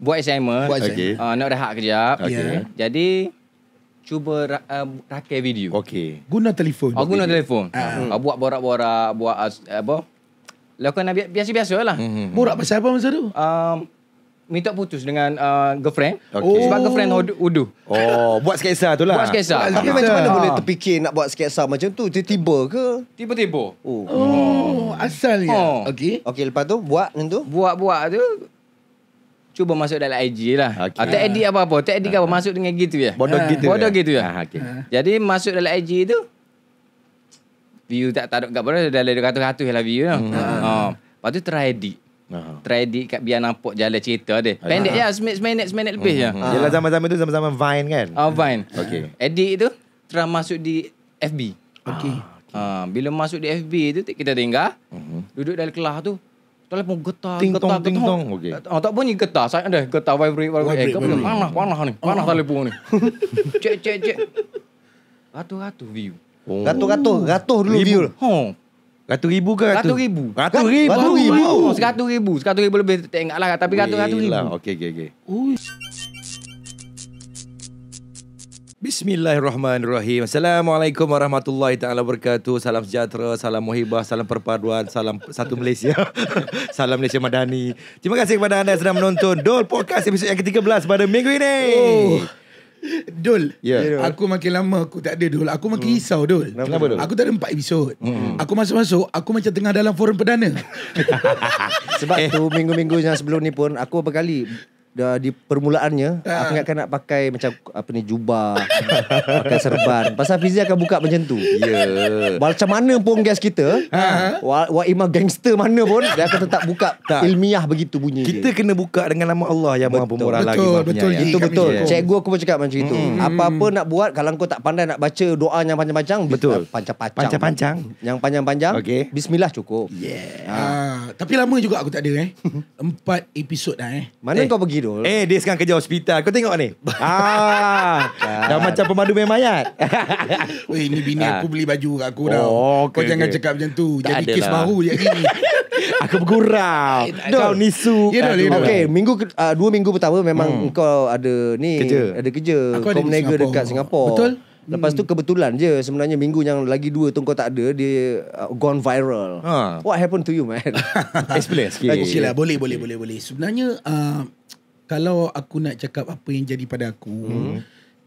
Buat assignment. Buat assignment. Okay. Uh, nak rehat kejap. Okay. Yeah. Jadi, cuba ra- uh, rakai video. Okay. Guna telefon. Oh, guna telefon. Uh-huh. Uh, buat borak-borak. Buat uh, apa. Lakukan bi- biasa-biasa lah. Mm-hmm. Borak pasal apa masa tu? Um, Minta putus dengan uh, girlfriend. Okay. Sebab oh. girlfriend hod- Oh, buat sketsa tu lah. Buat sketsa. Tapi ah. macam mana ah. boleh terfikir nak buat sketsa macam tu? Tiba-tiba ke? Tiba-tiba. Oh, ya? oh. oh. asalnya. Oh. Okay. Okay, lepas tu buat macam tu? Buat-buat tu cuba masuk dalam IG lah. Okay. Uh, ah, tak edit apa-apa. Tak edit uh, apa ah, ah. masuk dengan gitu ya. Bodoh uh, gitu. Bodoh gitu ya. Jadi masuk dalam IG tu view tak taruh kat mana dalam 200 lah view Lah. Uh, uh. Lepas tu try edit. Uh-huh. Try edit kat biar nampak jalan cerita dia. Pendek uh-huh. je, seminit, seminit lebih uh-huh. je. Uh-huh. zaman-zaman tu sama-sama Vine kan? Oh, uh, Vine. Okay. Edit tu, terus masuk di FB. Okay. Uh, bila masuk di FB tu, kita tinggal. Uh-huh. Hmm. Duduk dalam kelas tu, telefon getar, ting getar, ting getar. Tong, okay. Ah, tak bunyi getar. Saya ada getar vibrate, vibrate. Eh, kau bilang, panah, panah ni. Panah oh. telefon ni. Cek, cek, cek. Ratu-ratu view. Ratu-ratu, ratu dulu view. Oh. Ratu ha. ribu ke? Ratu ribu. Ratu ribu. Ratu ribu. Seratu ribu. Seratu ribu lebih tak ingat lah. Tapi ratu ribu. Lah. Okey, okey, okey. Ui. Bismillahirrahmanirrahim. Assalamualaikum warahmatullahi taala wabarakatuh. Salam sejahtera, salam muhibah, salam perpaduan, salam satu Malaysia. salam Malaysia Madani. Terima kasih kepada anda yang sedang menonton Dol Podcast episod yang ke-13 pada minggu ini. Oh. Dol yeah. Aku makin lama Aku tak ada Dol Aku makin hmm. risau Dol Kenapa Dol? Aku tak ada 4 episod mm. Aku masuk-masuk Aku macam tengah dalam forum perdana Sebab eh. tu minggu-minggu yang sebelum ni pun Aku berkali dah di permulaannya uh. aku ingatkan nak pakai macam apa ni jubah pakai serban pasal Fizi akan buka macam tu ya yeah. macam mana pun gas kita uh-huh. wa imam gangster mana pun dia akan tetap buka tak. ilmiah begitu bunyi kita dia. kena buka dengan nama Allah yang maha pemurah lagi betul betul Betul. betul yeah. cikgu aku pun cakap macam hmm. itu hmm. apa-apa nak buat kalau kau tak pandai nak baca doa yang panjang-panjang betul ah, panjang-panjang panjang-panjang yang panjang-panjang okay. bismillah cukup yeah. uh. Uh, tapi lama juga aku tak ada eh empat episod dah eh mana eh. kau pergi Kidul. Eh, dia sekarang kerja hospital. Kau tengok ni. ah, kan. dah macam pemandu main mayat. Weh, ini bini ah. aku beli baju kat aku dah. Oh, okay, kau okay. jangan cakap macam tu. Tak Jadi kes baru lah. je ni. Aku bergurau. Eh, kau nisu. Yeah, no, okay, minggu uh, dua minggu pertama memang hmm. kau ada ni, kerja. ada kerja. Aku kau berniaga dekat Singapore? Betul. Lepas tu hmm. kebetulan je sebenarnya minggu yang lagi dua tu kau tak ada dia uh, gone viral. Ha. What happened to you man? Explain sikit. Okay. Okay, lah, boleh boleh boleh boleh. Sebenarnya uh, kalau aku nak cakap apa yang jadi pada aku hmm.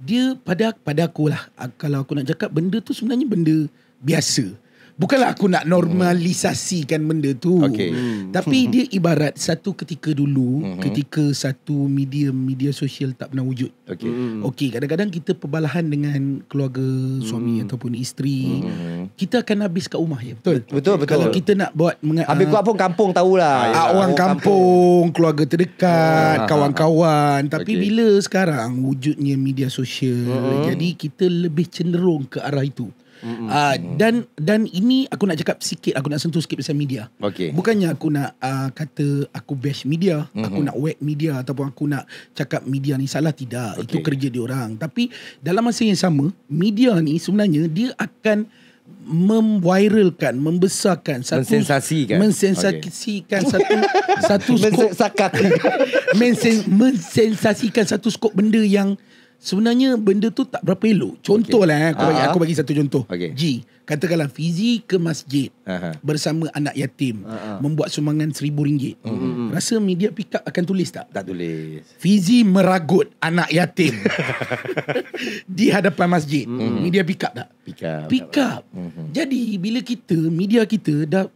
dia pada pada aku lah kalau aku nak cakap benda tu sebenarnya benda biasa Bukanlah aku nak normalisasikan benda tu. Okay. Hmm. Tapi dia ibarat satu ketika dulu, hmm. ketika satu media media sosial tak pernah wujud. Okey, Hmm. Okay, kadang-kadang kita perbalahan dengan keluarga, suami hmm. ataupun isteri. Hmm. Kita akan habis kat rumah ya. Betul. Betul, okay. betul. Kalau kita nak buat mengat, Habis kuat pun kampung tahulah. Ah, ah orang oh, kampung, kampung, keluarga terdekat, ah, kawan-kawan. Ah, tapi okay. bila sekarang wujudnya media sosial, hmm. jadi kita lebih cenderung ke arah itu. Mm-hmm. Uh, dan dan ini aku nak cakap sikit aku nak sentuh sikit pasal media. Okay. Bukannya aku nak uh, kata aku bash media, mm-hmm. aku nak whack media ataupun aku nak cakap media ni salah tidak. Okay. Itu kerja dia orang. Tapi dalam masa yang sama, media ni sebenarnya dia akan memviralkan, membesarkan satu mensensasikan, mensensasikan okay. satu satu skop mensensasikan satu skop benda yang Sebenarnya benda tu tak berapa elok. Contoh okay. lah, eh, aku, uh-huh. bagi, aku bagi satu contoh. Okay. G, katakanlah Fizi ke masjid uh-huh. bersama anak yatim uh-huh. membuat sumangan seribu ringgit. Mhm. Uh-huh. Hmm. Rasa media pick up akan tulis tak? Tak tulis. Fizi meragut anak yatim di hadapan masjid. Uh-huh. Media pick up tak? Pick up. Pick up. Uh-huh. Mhm. Jadi bila kita, media kita dah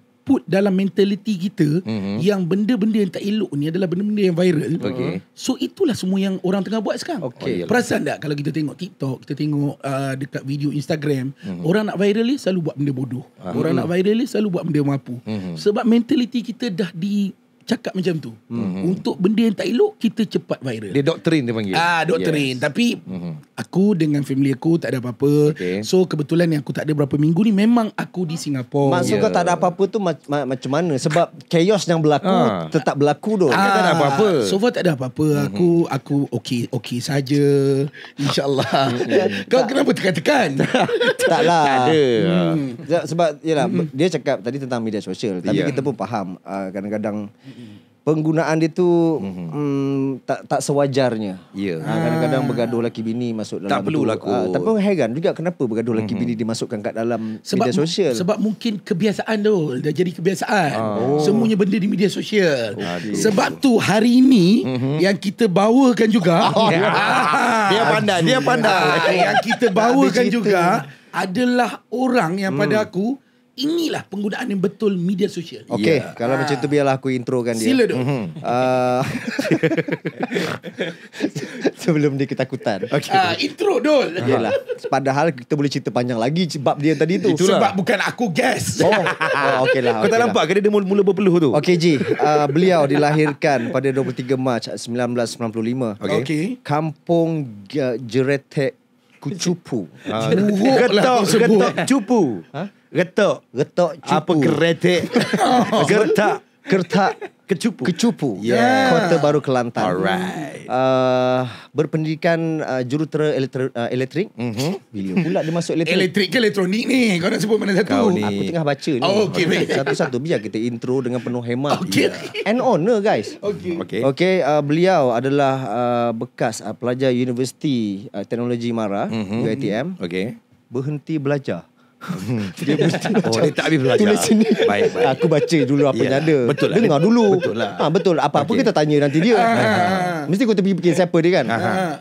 dalam mentaliti kita mm-hmm. yang benda-benda yang tak elok ni adalah benda-benda yang viral. Okay. So itulah semua yang orang tengah buat sekarang. Okay. Oh, Perasan tak kalau kita tengok TikTok, kita tengok uh, dekat video Instagram, mm-hmm. orang nak viral ni selalu buat benda bodoh. Uh-huh. Orang nak mhm. viral ni selalu buat benda mampu. Mm-hmm. Sebab mentaliti kita dah di cakap macam tu. Mm-hmm. Untuk benda yang tak elok kita cepat viral. Dia doktrin dia panggil. Ah, doktrin. Yes. Tapi mm-hmm. aku dengan family aku tak ada apa-apa. Okay. So kebetulan yang aku tak ada berapa minggu ni memang aku di Singapura. Maksud yeah. kau ya. tak ada apa-apa tu ma- ma- macam mana? Sebab chaos yang berlaku ha. tetap berlaku doh. Ah, tak ada ah, apa-apa. So far tak ada apa-apa. Mm-hmm. Aku aku okey okey saja. Insyaallah. Mhm. Kau tak. kenapa tekan-tekan? Taklah. Tak ada. Hmm. Sebab yalah mm-hmm. dia cakap tadi tentang media sosial. Tapi yeah. kita pun faham uh, kadang-kadang penggunaan dia tu mm-hmm. mm, tak tak sewajarnya. Ya. Yeah. Kadang-kadang bergaduh laki bini masuk dalam tak perlu tu. Aku. Uh, tapi heran juga kenapa bergaduh laki mm-hmm. bini dimasukkan kat dalam sebab, media sosial. Sebab mungkin kebiasaan tu dah jadi kebiasaan. Ah. Oh. Semuanya benda di media sosial. Oh, sebab tu hari ini mm-hmm. yang kita bawakan juga oh, yeah. Ya. dia pandai, dia pandai. Ah, yang kita bawakan juga adalah orang yang pada hmm. aku inilah penggunaan yang betul media sosial. Okey, yeah. kalau ha. macam tu biarlah aku introkan dia. Sila dulu. Mm-hmm. Uh, ah. sebelum dia ketakutan. Okay. Uh, ah, intro dul. Yalah. Padahal kita boleh cerita panjang lagi sebab dia tadi tu. Itulah. Sebab bukan aku guest. Oh, oh okeylah. Okay Kau tak lah. nampak kan dia mula, berpeluh tu. Okey Ji, uh, beliau dilahirkan pada 23 Mac 1995. Okey. Okay. Kampung Jeretek Kucupu. Uh, getok, getok cupu. Getok. Getok cupu. Apa keretik? getak. Kertak Kecupu Kecupu ya. yeah. Kota Baru Kelantan Alright uh, Berpendidikan uh, jurutera elektri- uh, elektrik mm-hmm. Bila pula dia masuk elektrik Elektrik ke elektronik ni Kau nak sebut mana satu Kau ni. Aku tengah baca ni oh, okay, okay. Satu-satu biar kita intro dengan penuh hemat okay. yeah. And owner guys Okay, okay. okay uh, Beliau adalah uh, bekas uh, pelajar Universiti uh, Teknologi Mara mm-hmm. UITM okay. Berhenti belajar dia mesti oh, dia tak belajar. Tulis sini. Baik, baik. Aku baca dulu apa yeah. yang ada. Betul lah, Dengar dulu. Betul lah. Ha, betul. Apa-apa okay. kita tanya nanti dia. Ah. Mesti aku pergi bikin siapa dia kan. Ah.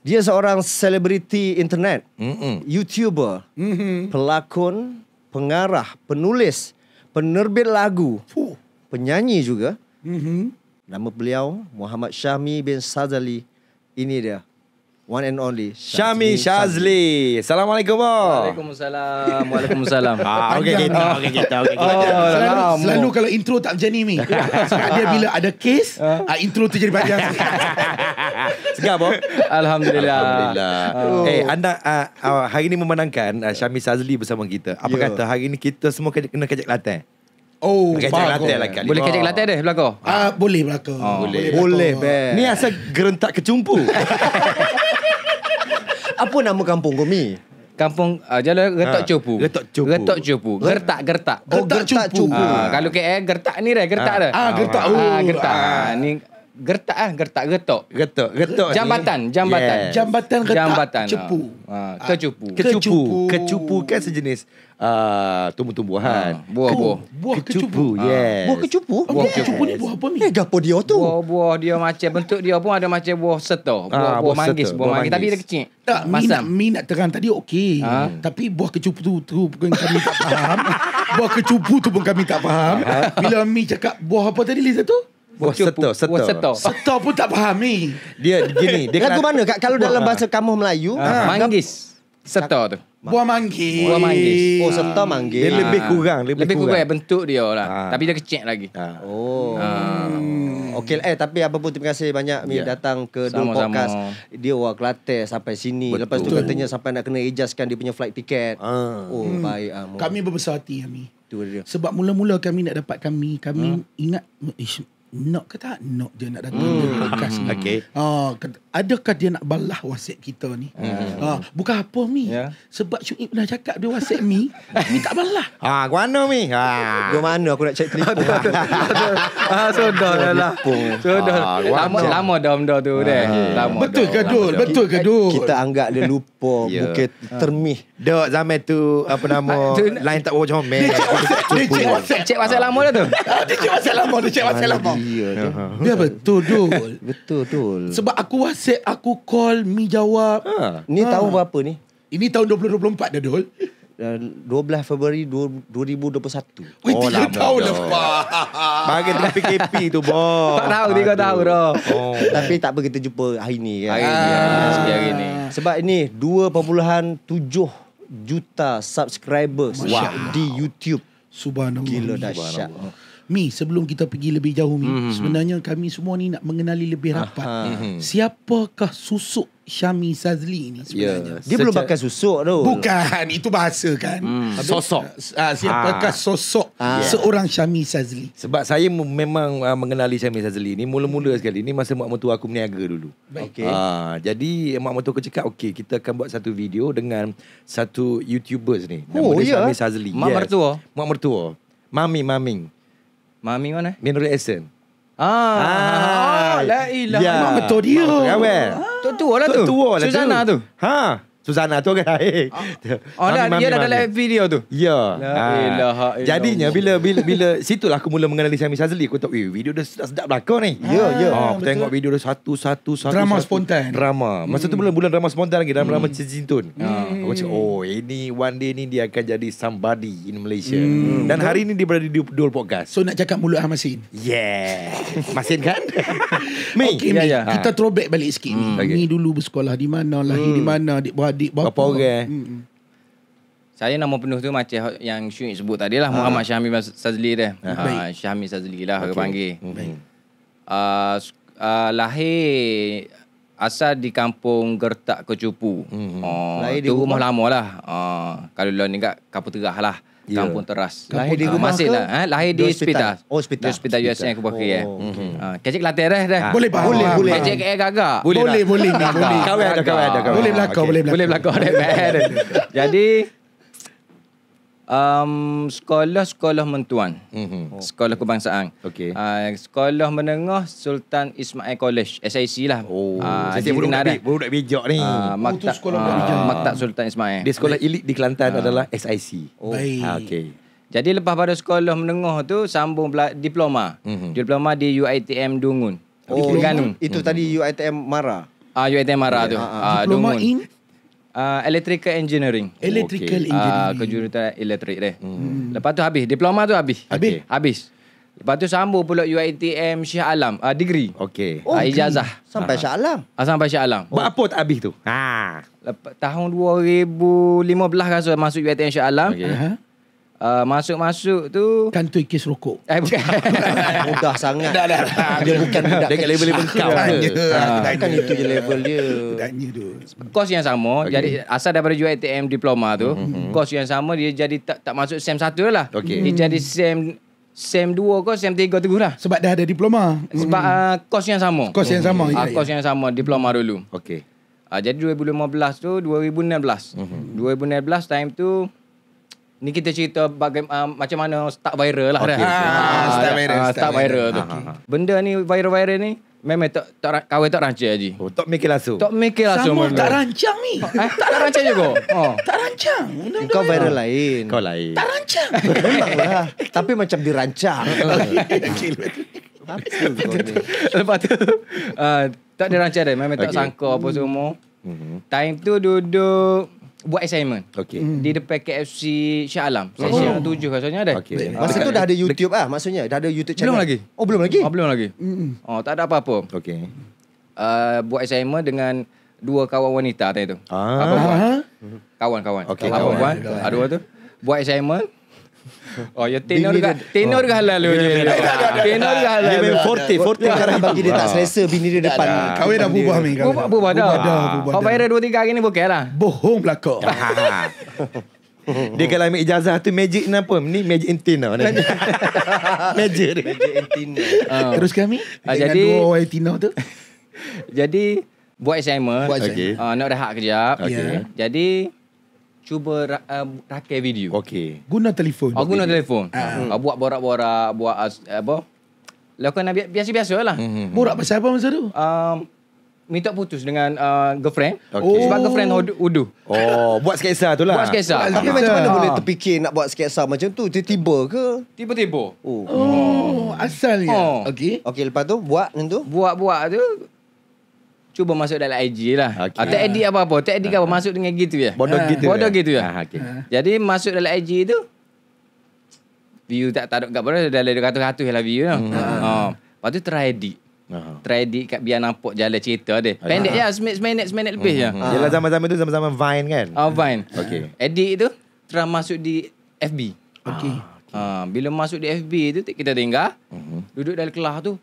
Dia seorang selebriti internet. Mm-mm. YouTuber. Mm-hmm. Pelakon. Pengarah. Penulis. Penerbit lagu. Fuh. Penyanyi juga. Mm-hmm. Nama beliau Muhammad Syahmi bin Sazali. Ini dia. One and only Shami Shazli. Assalamualaikum. Waalaikumsalam. Waalaikumsalam. ah, okey kita, lah. okay kita, okay kita. Oh, selalu, selalu kalau intro tak macam ni mi. Sekarang dia bila ada kes, uh, ah. ah, intro tu jadi banyak. Segar apa? Alhamdulillah. Alhamdulillah. Oh. Eh, oh. hey, anda uh, hari ni memenangkan uh, Syami Shazli bersama kita. Apa yeah. kata hari ni kita semua kena kajak latar? Oh, kajak bagus. Kelantan lah kali. Boleh kajak Kelantan dah belakang? Ah, uh, boleh belakang. Oh, boleh. Boleh, boleh Ni asal gerentak kecumpu. Apa nama kampung kau, Mi? Kampung uh, Jalan Gertak ha. Cupu Gertak Cupu Gertak Cupu Gertak Gertak oh, Gertak Cupu, cupu. Ha. Kalau KL Gertak ni dah Gertak dah ha. ah, Gertak oh, ha. Gertak ha. Ni Gertak ah Gertak Gertok Gertok, gertok Jambatan Jambatan yes. Jambatan Gertak Jambatan, Cepu ha. Kecupu Kecupu Kecupu kan sejenis Ah, tumbuh-tumbuhan. Ah, ha. Buah, buah. Buah kecupu. kecupu. Ah. Yes. Buah kecupu? Okay. Buah kecupu ni buah apa ni? Eh, gapo dia tu? Buah, buah dia macam bentuk dia pun ada macam buah seto. Buah, ha, buah, buah, manggis, buah, manggis. manggis. Tapi dia kecil. Tak, minat, minat terang tadi okey. Ha? Tapi buah kecupu tu, tu pun kami tak faham. buah kecupu tu pun kami tak faham. Bila Mi cakap buah apa tadi Liza tu? Buah seto, seto. Buah seto. Seto pun tak faham ni. Dia gini. Dia Lagu kena... mana? Kalau dalam bahasa kamu Melayu. Manggis. Serta tu Buah manggis Buah manggis Oh serta manggis Dia lebih ah. kurang Lebih, lebih kurang. kurang bentuk dia lah ha. Tapi dia kecil lagi ha. Oh ha. Hmm. Okay eh tapi apa pun terima kasih banyak yeah. datang ke dua podcast dia orang Kelantan sampai sini Betul. lepas tu katanya sampai nak kena adjustkan dia punya flight ticket. Ah. Oh hmm. baik amor. Kami berbesar hati kami. Sebab mula-mula kami nak dapat kami kami hmm. ingat ish, eh, nak ke tak nak dia nak datang hmm. podcast ni. Okay. Uh, adakah dia nak balah WhatsApp kita ni? Hmm. Uh, bukan apa mi. Yeah. Sebab Syuib dah cakap dia WhatsApp mi, mi tak balah Ha, ah, gua mi? Ha, ah. gua mana aku nak check telefon. ha, sudah dah lah. Sudah. Ah, lama lama dah benda tu ah. deh. Lama. Betul ke dul? Betul ke dul? Kita anggap dia lupa bukit ya. termih. Dok zaman tu apa nama lain tak bawa macam Dia check WhatsApp lama dah tu. Dia check WhatsApp lama, dia check WhatsApp lama. Ya yeah, ha, ha. betul betul. betul betul. Sebab aku WhatsApp aku call mi jawab. Ha. Ni ha. tahun berapa ni? Ini tahun 2024 dah Dul. Dan 12 Februari 2021. Wih, oh, tiga tahun dah. Bagi tapi KP tu, bo. Tak tahu, ni kau tahu, dah. Oh. tapi tak apa kita jumpa hari ni. Kan? Hari, ni ah. ya. hari ni. Sebab ini 2.7 juta subscribers wow. di YouTube. Subhanallah. Gila dah syak. Mi sebelum kita pergi lebih jauh Mi mm-hmm. Sebenarnya kami semua ni nak mengenali lebih rapat Aha. Mhm. Siapakah susuk Syami Sazli ni sebenarnya yeah. Dia Seca- belum pakai susuk tu Bukan itu bahasa kan mm. Sosok uh, Siapakah ha. sosok ha. seorang Syami Sazli Sebab saya memang uh, mengenali Syami Sazli ni Mula-mula sekali ni masa mak mertua aku meniaga dulu okay. uh, Jadi mak mertua aku cakap Okay kita akan buat satu video dengan satu YouTubers ni Nama oh, dia yeah. Sazli Mak yes. mertua Mak mertua Mami, Maming Mami mana? Min reaction. Ah. ah. ah. La ilaha. Ya. Memang betul dia. Ah. Tua lah tu. Tua lah tu. Suzana tu. tu. Ha. Susana tu kan. Hey. Ah. Oh, dah, dia dah dalam video tu. Ya. Yeah. Ah. Jadinya bila bila bila situlah aku mula mengenali Syami Shazli. Aku tahu, eh, video dia sedap-sedap belakang ni. Ya, yeah, ya. Yeah. Ah, aku tengok video dia satu-satu. Drama satu, spontan. Drama. Masa tu hmm. bulan-bulan drama spontan lagi. Hmm. Drama, -drama cincin Ah. Hmm. Aku cakap, oh ini one day ni dia akan jadi somebody in Malaysia. Hmm. Dan hari ni dia berada di Dual Podcast. So nak cakap mulut Hamasin. Yeah. Masin kan? Okay, yeah, yeah. Ya. Kita ah. throwback balik sikit. Mm. Okay. Ni dulu bersekolah di mana, lahir mm. di mana, di. buah adik bapa. Berapa orang? Eh? Hmm, hmm. Saya nama penuh tu macam yang Syuik sebut tadi lah. Ha. Muhammad Syahmi Sazli dia. Ha. Syahmi Sazli lah okay. panggil. Hmm. Baik. Uh, uh, lahir asal di kampung Gertak Kecupu. Hmm. Uh, tu rumah, rumah lama lah. Uh, kalau lu ni kat Kapu Terah lah yeah. Kampung Teras. Kampung lahir di rumah masih lah. Ha? Lahir di hospital. Oh, hospital. Di hospital USM yang kebuka. Eh. Oh, ya. okay. Uh, latih dah. dah. Boleh, boleh, boleh. Kecik ke air boleh Boleh, boleh. Boleh, boleh. Kau ada, kau ada. Boleh belakang, boleh belakang. Boleh belakang. Jadi, um, sekolah-sekolah mentuan. Mm-hmm. Sekolah kebangsaan. Okay. Uh, ah, sekolah menengah Sultan Ismail College. SIC lah. Oh. Uh, Jadi nak. bijak ni. Uh, Maktab, oh, sekolah Uh, Maktab Sultan Ismail. Di sekolah elit di Kelantan uh. adalah SIC. Oh. Baik. Okay. Jadi lepas pada sekolah menengah tu sambung pula diploma. Mm-hmm. Diploma di UiTM Dungun. Oh, Dungun. itu mhm. tadi UiTM Mara. Ah UiTM Mara yeah, tu. Uh, uh, diploma Dungun. in Uh, electrical engineering. Electrical okay. Ah, engineering. Uh, kejurutan elektrik dia. Hmm. hmm. Lepas tu habis. Diploma tu habis. Habis? Okay. Habis. Lepas tu sambung pulak UITM Syah Alam. Uh, degree. Okay. Oh, uh, ijazah. Sampai Syah Alam? Uh, sampai Syah Alam. Oh. Apa tak habis tu? Ha. Lepas, tahun 2015 rasa masuk UITM Syah Alam. Okay. Uh-huh uh, masuk-masuk tu kantoi kes rokok. Eh bukan. Mudah sangat. Dah dah. Dia bukan budak dengan level level kau. Ha. Kan itu je level dia. Budaknya tu. Kos yang sama okay. jadi asal daripada UiTM diploma tu, mm-hmm. kos yang sama dia jadi tak tak masuk SEM satu lah. Okay. Dia jadi SEM SEM dua kos SEM tiga tu lah. Sebab dah ada diploma. Sebab uh, kos yang sama. Kos yang sama. Mm. Ya, uh, kos yang sama diploma dulu. Okey. Uh, jadi 2015 tu 2016. Mm-hmm. 2016 time tu Ni kita cerita bagi, uh, ah, macam mana start viral lah. Okay. Kan. Ah, ha, start ya. viral. Ah, start, start viral, viral tu. Okay. Benda ni viral-viral ni, memang tak, tak, kawai tak rancang Haji. Oh, tak mikir langsung. Tak mikir langsung. Sama tak rancang ni. Eh, tak, tak rancang juga. Oh. Tak rancang. Benda Kau viral lah. lain. Kau lain. Tak rancang. Memang lah. Tapi macam dirancang. Lepas tu, tak dirancang dah. Memang tak sangka apa hmm. semua. Hmm. Time tu duduk buat assignment. Okay. Hmm. Di depan KFC Shah Alam. Session oh. tujuh kan soalnya ada. Okay. Masa tu dah ada YouTube ah maksudnya. Dah ada YouTube channel. Belum lagi. Oh belum lagi? Oh belum lagi. Hmm. Oh tak ada apa-apa. Okay. Uh, buat assignment dengan dua kawan wanita tadi tu. Ah. Kawan-kawan. Okay. Ah. Kawan-kawan. Ada ah, dua tu. Buat assignment. Oh, ya tenor ga, tenor ga halal oh. Tenor ga halal. Dia main forte, forte cara bagi dia tak ah. selesa bini dia depan. Kau dah bubuh ni kau. Bubuh, Apa dah. Kau bayar dua tiga hari ni bukan lah. Bohong belaka. Dia kalau ambil ijazah tu magic ni apa? Ni magic in Tina ni. magic Magic in Tina. Ah. Terus kami? Ah, jadi dua orang Tina tu. jadi buat assignment. Buat assignment. Okay. Uh, nak rehat kejap. Okay. Yeah. Jadi cuba uh, rakai video. Okey. Guna telefon. Oh, guna telefon. Uh. Uh, buat borak-borak, buat uh, apa? Lakukan biasa-biasa lah. Mm-hmm. Borak pasal apa masa tu? Um, minta putus dengan uh, girlfriend. Okay. Oh. Sebab girlfriend oh. uduh. Oh, buat sketsa tu lah. Buat sketsa. Buat sketsa. Tapi macam mana boleh terfikir nak buat sketsa macam tu? Tiba-tiba ke? Tiba-tiba. Oh, oh. oh. asalnya. Oh. Okey Okay, lepas tu buat macam tu? Buat-buat tu. Cuba masuk dalam IG lah. Okay. Tak edit ah. apa-apa. Tak edit apa. Ah. Masuk dengan gitu ya. Bodoh ha. gitu. Bodoh ya. gitu ya. Ha, okay. ha. Jadi masuk dalam IG tu. View tak taruh kat mana. Dalam katu-katu lah view lah. Ha. Ha. Lepas tu try edit. uh Try edit kat biar nampak jalan cerita dia. Pendek ya. Seminit Seminit, seminit lebih uh-huh. je. Uh-huh. Yelah zaman-zaman tu zaman-zaman Vine kan? Oh Vine. okay. Edit tu. Try masuk di FB. Okay. Uh, bila masuk di FB tu. Kita tinggal. uh hmm. Duduk dalam kelas tu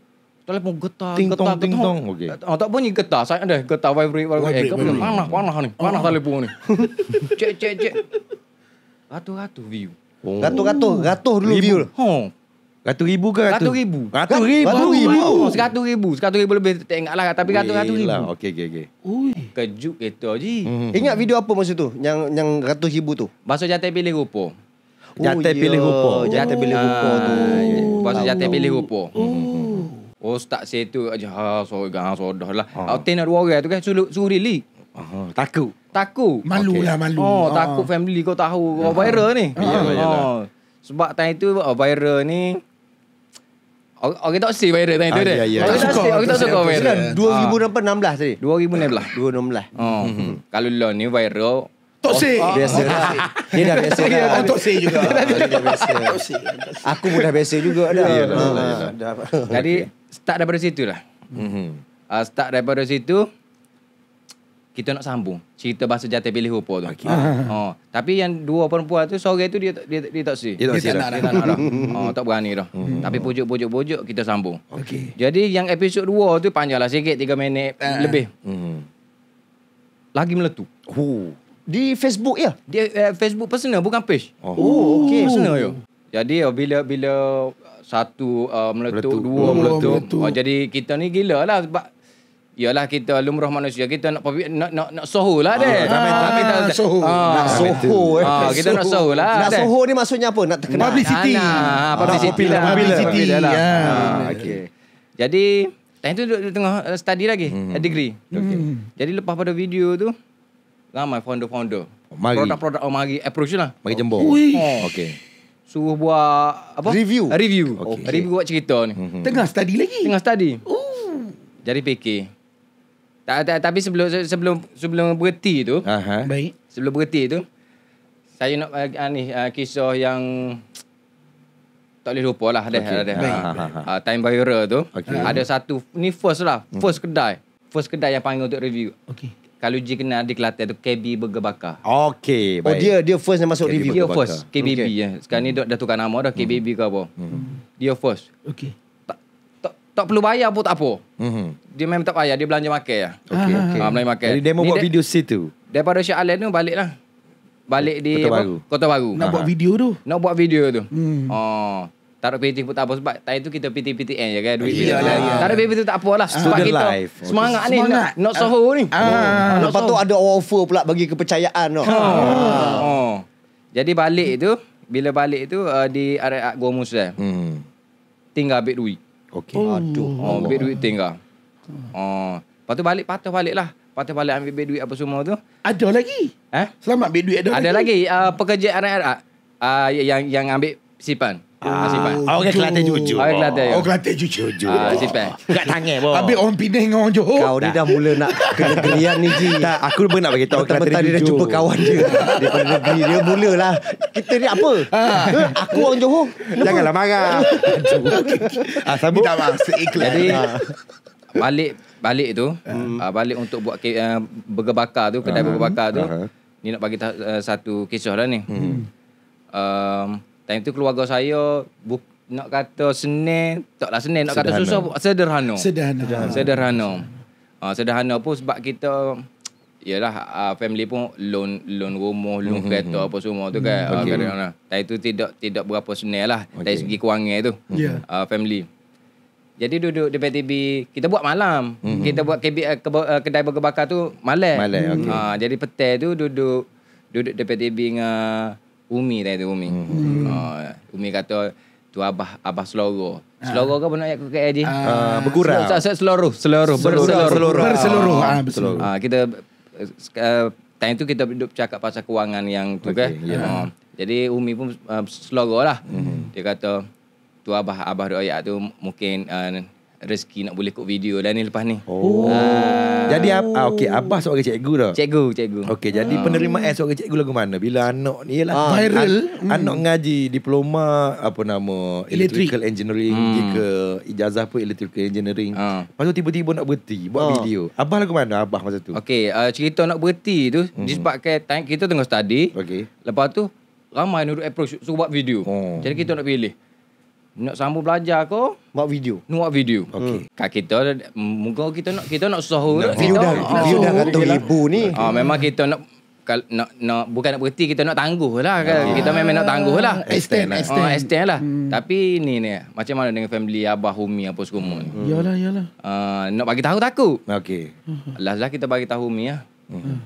telefon getar, ting getar, ting getar. Tong, okay. Oh, ah, tak bunyi getar. Saya ada getar vibrate. vibrate. vibrate eh, kau punya panah, panah ni. Panah oh. telefon ni. cek, cek, cek. Ratu-ratu view. Oh. Ratu-ratu, ratu dulu ribu. view. Ha. Ratu ribu ke ratu? Ratu ribu. Ratu ribu. Ratu ribu. Seratu ribu. lebih tak ingat lah. Tapi ratu ratu ribu. Okey, okey, okey. Kejut kita, Haji. Hmm. Ingat video apa masa tu? Yang yang ratu ribu tu? Bahasa jantai pilih rupa. Jantai oh, pilih rupa. Jantai pilih ah, rupa tu. Bahasa jantai pilih rupa. Hmm. Oh tak saya tu aja ha sorry gang ha, sudah lah. Ha. Oh, tenor dua orang tu kan suruh suruh leak. uh takut. Takut. Malu okay. lah malu. Oh ha. takut family kau tahu kau ya. viral ni. Ha. Ya, ha. Sebab time tu oh, viral ni Okey tak si viral tadi tu. Ah, ya, ya. Tak suka. Aku tak suka viral. 2016 ha. tadi. 2016. 2016. Oh. Kalau lo ni viral, toksik. Oh. Ah, biasa. Oh. Dia dah biasa. Dia dah juga. Dia dah biasa. Aku pun dah biasa juga dah. Yeah, yeah, yeah. Jadi start daripada situ lah. Mm-hmm. Uh, start daripada situ kita nak sambung cerita bahasa jantan pilih rupa tu. Okay. Uh. Ah. Oh, tapi yang dua perempuan tu sore tu dia dia dia tak si. Dia tak, nak dah. oh, tak berani dah. Hmm. Tapi pojok-pojok pujuk kita sambung. Okey. Jadi yang episod dua tu panjanglah sikit 3 minit uh. lebih. Hmm. Lagi meletup. Oh di Facebook ya di uh, Facebook personal bukan page oh, oh okey personal ya jadi eh, bila bila satu uh, meletup, meletup dua oh, meletup, meletup. Oh, jadi kita ni gila lah sebab ialah kita lumrah manusia kita nak nak nak, nak, nak soho lah deh ah, tapi ah, tapi tak soho ah, nak ah, soho eh ah, kita nak soho lah nak deh. soho ni maksudnya apa nak terkenal publicity publicity, ah, publicity lah publicity, lah, lah. Ya. ah, okey jadi Time tu duduk, tengah study lagi hmm. degree okay. hmm. jadi lepas pada video tu ramai founder-founder. Oh, Produk-produk oh, mari approach lah. Mari jembo. Oh. oh. Okay. Suruh buat apa? Review. Review. Okay. Review buat cerita ni. Mm-hmm. Tengah study lagi. Tengah study. Ooh. Jadi PK Tak, tak, tapi sebelum sebelum sebelum berhenti tu. Aha. Baik. Sebelum berhenti tu. Saya nak uh, ni uh, kisah yang tak boleh lupa lah ada okay. ada ha, ha, ha. time viral tu okay. ada satu ni first lah mhm. first kedai first kedai yang panggil untuk review okay. Kalau Ji kena di Kelantan tu KB Burger Bakar. Okey. Oh dia dia first yang masuk KB review. Dia first KBB okay. ya. Sekarang ni dah, dah tukar nama dah KBB ke apa. hmm Dia first. Okey. Tak tak perlu bayar pun tak apa. hmm Dia memang tak bayar. Dia belanja makan ya. Okey. Okay. Ha, ah, belanja makan. Jadi demo buat video situ. Daripada Syah Alain tu baliklah, Balik di Kota Baru. Kota Baru. Nak Aha. buat ah. video tu. Nak buat video tu. Hmm. Oh. Taruh PT pun tak apa sebab time tu kita PT-PTN je kan duit dia. Yeah, yeah. Taruh PT tu tak apa lah sebab Student kita oh, semangat okay. ni not, not so ho ni. Ah. lepas tu ada offer pula bagi kepercayaan tu. Ah. Ah. Oh. Jadi balik tu bila balik tu uh, di area Gua Musa. Hmm. Tinggal ambil duit. Okay. Oh. Aduh. Oh, ambil duit tinggal. Oh. Lepas tu balik patah balik lah. Patah balik ambil, ambil duit apa semua tu. Ada lagi? Eh? Selamat ambil duit ada, lagi. Ada lagi uh, pekerja area yang yang ambil simpan. Ah, orang Kelantan jujur. Orang Kelantan. Orang Kelantan jujur. Oh, jujur. Ah, sipan. Kat tangan pun. Habis orang Penang orang Johor. Kau ni dah mula nak kegerian ni je. Tak, aku pun nak beritahu Kelantan jujur. Dia dah jumpa kawan dia. Dia negeri. Dia mula lah. Kita ni apa? Ah. Aku orang Johor. Janganlah marah. Ah, sambut. Minta maaf. Seikhlas. Jadi, ah. balik balik tu. Hmm. balik untuk buat ke, burger bakar tu. Kedai burger bakar tu. Ni nak bagi satu kisah lah ni. Hmm. Um, Time tu keluarga saya bu, nak kata senen taklah senen nak kata susah sederhana. Sederhana. Ah, sederhana. sederhana. Ah, sederhana. sederhana. sederhana pun sebab kita Yalah uh, family pun loan loan rumah, loan mm-hmm. kereta mhm. apa semua tu kan. mm Okay. Uh, lah. Tapi tu tidak tidak berapa senil lah. Okay. Dari segi kewangan tu. Yeah. Ya. Uh, family. Jadi duduk di PTB, kita buat malam. Mm-hmm. Kita buat KB, uh, eh, eh, kedai burger bakar tu malam. Malam, okay. Uh, jadi petai tu duduk duduk di PTB dengan Umi tadi tu Umi. Hmm. Uh, Umi kata tu abah abah seloro. Ah. Seloro ke benda yang kat Eddie? Ah, bergurau. Seloro, seloro, seloro, seloro. Berseloro. Berseloro. Ah, berseloro. Ah, kita uh, time tu kita duduk cakap pasal kewangan yang tu okay. kan. Eh. Yeah. Ya. Uh, jadi Umi pun uh, seloro lah. Mm-hmm. Dia kata tu abah abah doa tu mungkin uh, rezeki nak boleh ikut video dan lah ni lepas ni. Oh. Uh, jadi uh, okey abah seorang cikgu dah. Cikgu, cikgu. Okey, jadi uh. Ah. penerimaan seorang cikgu lagu mana? Bila anak ni ialah uh, viral, an- anak mm. ngaji diploma apa nama electrical Electric. engineering hmm. ke ijazah pun electrical engineering. Uh. Lepas tu tiba-tiba nak berhenti buat uh. video. Abah lagu mana abah masa tu? Okey, uh, cerita nak berhenti tu hmm. disebabkan time kita tengah study. Okey. Lepas tu ramai nak approach suruh buat video. Oh. Jadi kita nak pilih nak sambung belajar ke buat video buat video hmm. okey hmm. kita muka kita nak kita nak susah. nak kita dah, nak view dah ratus ribu lah. ni ah uh, memang kita nak kal, nak, nak bukan nak berhenti kita nak tangguh lah uh, kan. Ah. kita memang nak tangguh lah extend lah, ah, extend. lah. Hmm. tapi ni ni macam mana dengan family abah umi apa semua hmm. ni iyalah iyalah uh, ah, nak bagi tahu takut okey hmm. last lah kita bagi tahu umi ah hmm. hmm.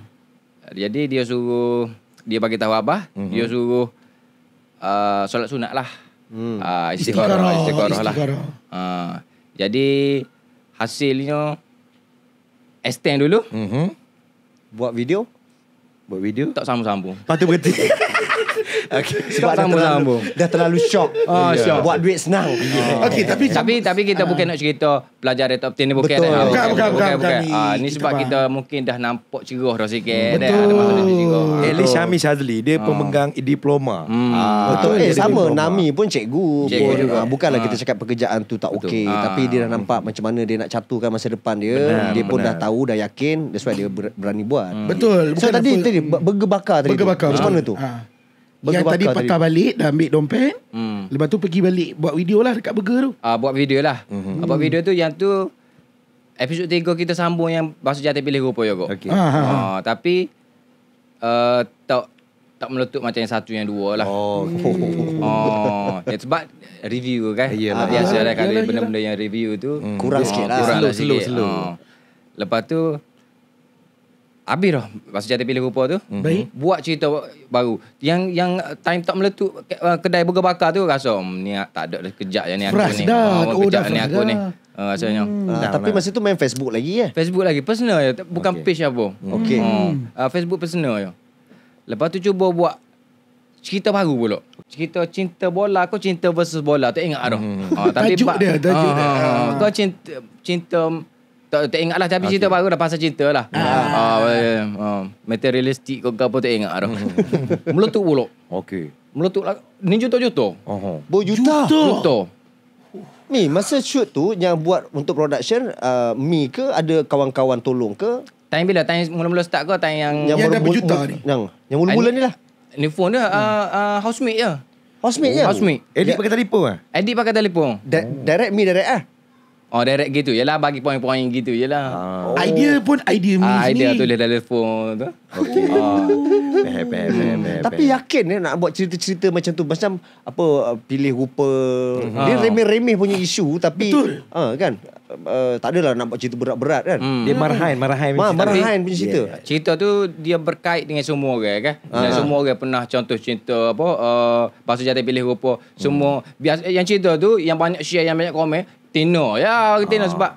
jadi dia suruh dia bagi tahu abah hmm. dia suruh uh, solat sunat lah Hmm. Ah hmm. istikharah, istikharah, istikharah lah. Istikharah. Ah, jadi hasilnya extend dulu. Mhm. Buat video. Buat video. Tak sambung-sambung. Patut berhenti. okay. sebab sambung, dah, terlalu, dah terlalu shock oh, yeah. buat duit senang yeah. Yeah. Okay, tapi yeah. tapi, tapi kita uh. bukan nak cerita pelajar dari top 10 ni bukan betul bukan bukan bukan, ah, ni sebab kita, kita mungkin dah nampak ceroh dah sikit betul ada masalah at least dia ah. pemegang diploma hmm. ah, betul eh sama Nami pun cikgu bukanlah kita cakap pekerjaan tu tak okay. tapi dia dah nampak macam mana dia nak catukan masa depan dia dia pun dah tahu dah yakin that's why dia berani buat hmm. betul so tadi bergebakar tadi bergebakar macam mana tu Burger yang tadi patah tadi. balik dah ambil dompet. Hmm. Lepas tu pergi balik buat video lah dekat burger tu. Ah uh, buat video lah. Mm-hmm. Buat video tu yang tu episod 3 kita sambung yang bahasa jatuh pilih rupa juga. Okay. Ah, ha, ha, Uh, tapi uh, tak tak meletup macam yang satu yang dua lah. Oh. Hmm. Oh. It's about review kan. Yalah. Biasa lah kalau benda-benda yang review tu. Hmm. Kurang, kurang sikit lah. Kurang Slow, lah slow. Uh. Lepas tu Habis dah Masa jatuh pilih rupa tu mm-hmm. Buat cerita baru Yang yang time tak meletup eh, Kedai burger bakar tu Rasa hmm, ni ah, tak ada dah kejap je ni aku fresh ni dah. Oh, oh, kejap ni aku dah. ni Uh, hmm. uh, nah, Tapi nah. masa tu main Facebook lagi ya? Facebook lagi Personal je Bukan okay. page apa Okay hmm. uh, Facebook personal je Lepas tu cuba buat Cerita baru pula Cerita cinta bola Kau cinta versus bola Tak ingat hmm. uh, tapi Tajuk dia Tajuk uh, dia uh, uh, uh. Kau cinta Cinta tak, tak ingat lah Tapi okay. Ah, cerita baru dah pasal cinta lah ah. Ah, ah. Eh, ah materialistik kau apa tak ingat hmm. lah Meletuk pulak Okay Meletuk. lah Ni juta-juta uh -huh. Berjuta Juta, juta. Mi, masa shoot tu yang buat untuk production uh, Mi ke ada kawan-kawan tolong ke? Tanya bila? tanya mula-mula start ke? tanya yang yang mula berjuta ni. Yang yang mula-mula ni lah. Ni phone dia hmm. uh, uh, housemate je. Housemate oh. Ya? je? Housemate. Eh? Edit pakai telefon ah? Oh. Edit pakai telefon. Direct Mi direct ah? Oh direct gitu Yalah bagi poin-poin gitu Yalah oh. Ah. Idea pun idea ah, Idea ni. tulis dalam telefon tu Okey. oh. bebe, bebe, bebe. Tapi yakin eh, Nak buat cerita-cerita macam tu Macam Apa uh, Pilih rupa hmm. Dia ah. remeh-remeh punya isu Tapi Betul uh, Kan uh, Tak adalah nak buat cerita berat-berat kan hmm. Dia marahain Marahain punya cerita Marahain punya cerita yeah. Cerita tu Dia berkait dengan semua orang kan uh-huh. Semua orang pernah contoh cerita Apa uh, Pasal jatuh pilih rupa Semua hmm. Biasa, Yang cerita tu Yang banyak share Yang banyak komen Tino, Ya, aku tenor ah. sebab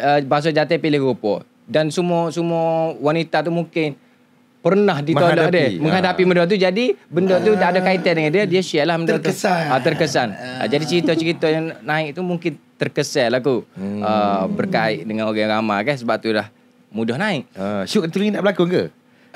uh, bahasa jantan pilih rupa. Dan semua semua wanita tu mungkin pernah ditolak dia ha. menghadapi benda tu jadi benda tu ha. tak ada kaitan dengan dia dia share lah benda terkesan. tu ah, ha, terkesan ha. jadi cerita-cerita yang naik tu mungkin terkesan lah aku hmm. uh, berkait dengan orang ramai kan sebab tu dah mudah naik uh, Syuk tu nak berlakon ke?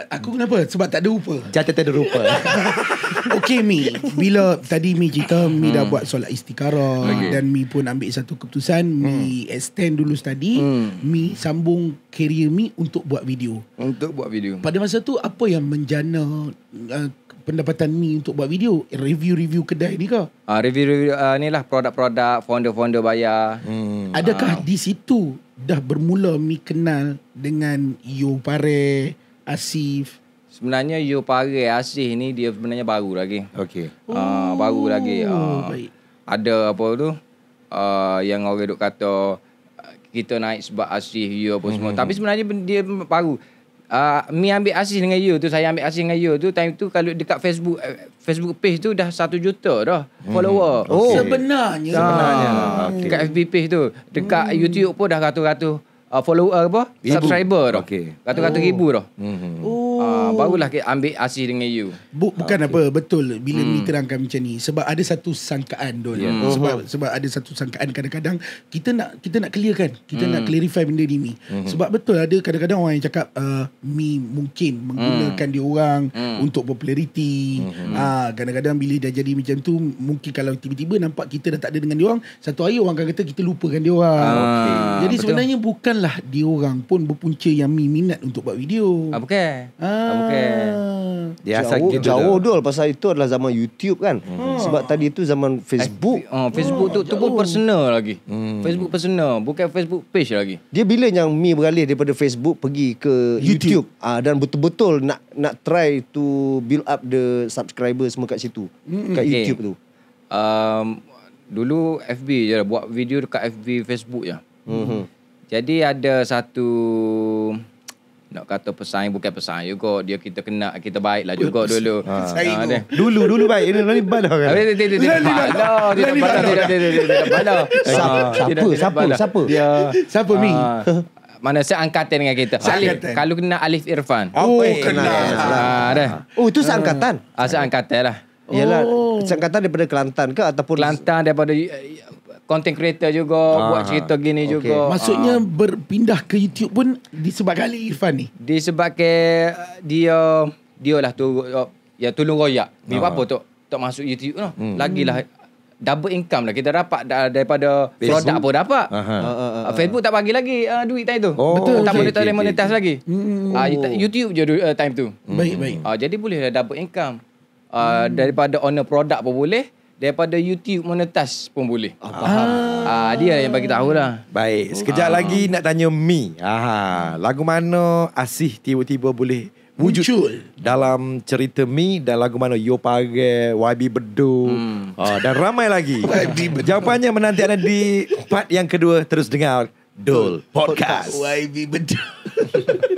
aku kenapa? sebab tak ada rupa jatuh tak ada rupa Okay Mi Bila tadi Mi cerita Mi hmm. dah buat solat istikara okay. Dan Mi pun ambil satu keputusan Mi hmm. extend dulu tadi, hmm. Mi sambung career Mi Untuk buat video Untuk buat video Pada masa tu Apa yang menjana uh, pendapatan mi untuk buat video review-review kedai ni kau? Ah review-review uh, ni lah produk-produk founder-founder bayar. Hmm. Adakah uh. di situ dah bermula mi kenal dengan Yo Pare, Asif, Sebenarnya you pare asih ni dia sebenarnya baru lagi. Okey. Uh, baru lagi. Uh, baik. Ada apa tu? Uh, yang orang duk kata kita naik sebab asih you apa semua. Hmm. Tapi sebenarnya dia baru. Uh, Mi ambil asih dengan you tu Saya ambil asih dengan you tu Time tu kalau dekat Facebook eh, Facebook page tu Dah satu juta dah hmm. Follower oh. Sebenarnya Sebenarnya ah. okay. Dekat FB page tu Dekat hmm. YouTube pun dah ratus-ratus uh, ah, follower ah, apa? Ibu. Subscriber tu. Okay. Ratus-ratus oh. ribu tu. hmm ah, Oh. Uh, barulah ambil asli dengan you. Bu, bukan okay. apa, betul bila mm. ni terangkan macam ni. Sebab ada satu sangkaan tu. Yeah. Mm. Sebab uh-huh. sebab ada satu sangkaan kadang-kadang kita nak kita nak clearkan. Kita mm. nak hmm. clarify benda ni. hmm Sebab betul ada kadang-kadang orang yang cakap uh, Mi mungkin menggunakan mm. dia orang mm. untuk populariti. Mm-hmm. Uh, kadang-kadang bila dah jadi macam tu, mungkin kalau tiba-tiba nampak kita dah tak ada dengan dia orang, satu hari orang akan kata kita lupakan dia orang. Ah, okay. Jadi betul. sebenarnya bukan dia orang pun berpunca yang mi minat untuk buat video. Apa ke? Apa ke? Jauh, jauh lah. dul pasal itu adalah zaman YouTube kan. Hmm. Sebab tadi itu zaman eh, Facebook. Ah, Facebook tu, tu pun personal lagi. Hmm. Facebook personal. Bukan Facebook page lagi. Dia bila yang mi beralih daripada Facebook pergi ke YouTube. YouTube ah, dan betul-betul nak nak try to build up the subscribers semua kat situ. Hmm. Kat okay. YouTube tu. Um, dulu FB je lah. Buat video dekat FB, Facebook je. Hmm. hmm. Jadi ada satu nak kata pesaing bukan pesaing juga dia kita kena kita baiklah juga dulu. Dulu dulu baik ini lari balah kan. Tapi tidak tidak tidak balah. Tidak balah. Tidak tidak tidak balah. Siapa siapa siapa? Ya siapa ni? Mana seangkatan dengan kita Alif Kalau kena Alif Irfan Oh, oh kena Oh itu seangkatan Seangkatan lah Yalah Seangkatan daripada Kelantan ke Ataupun Kelantan daripada content creator juga ha. buat ah. cerita gini okay. juga maksudnya ha. berpindah ke YouTube pun disebabkan Irfan ni disebabkan dia dia lah tu oh, ya tolong royak ha. bila apa tu tak masuk YouTube noh hmm. lagilah double income lah kita dapat daripada Facebook? produk apa dapat uh-huh. Uh-huh. Facebook tak bagi lagi uh, duit time tu oh, betul tak boleh okay, monetize lagi oh. uh, YouTube je uh, time tu baik baik uh, jadi boleh lah double income uh, hmm. daripada owner produk pun boleh daripada YouTube monetas pun boleh. Ah, Ah. ah dia yang bagi tahu lah. Baik, oh, sekejap ah. lagi nak tanya Mi. Ah, lagu mana Asih tiba-tiba boleh wujud Muncul. dalam cerita Mi dan lagu mana Yo Pare, YB Bedu hmm. ah, dan ramai lagi. Jawapannya menanti anda di part yang kedua terus dengar Dol Podcast. YB Bedu.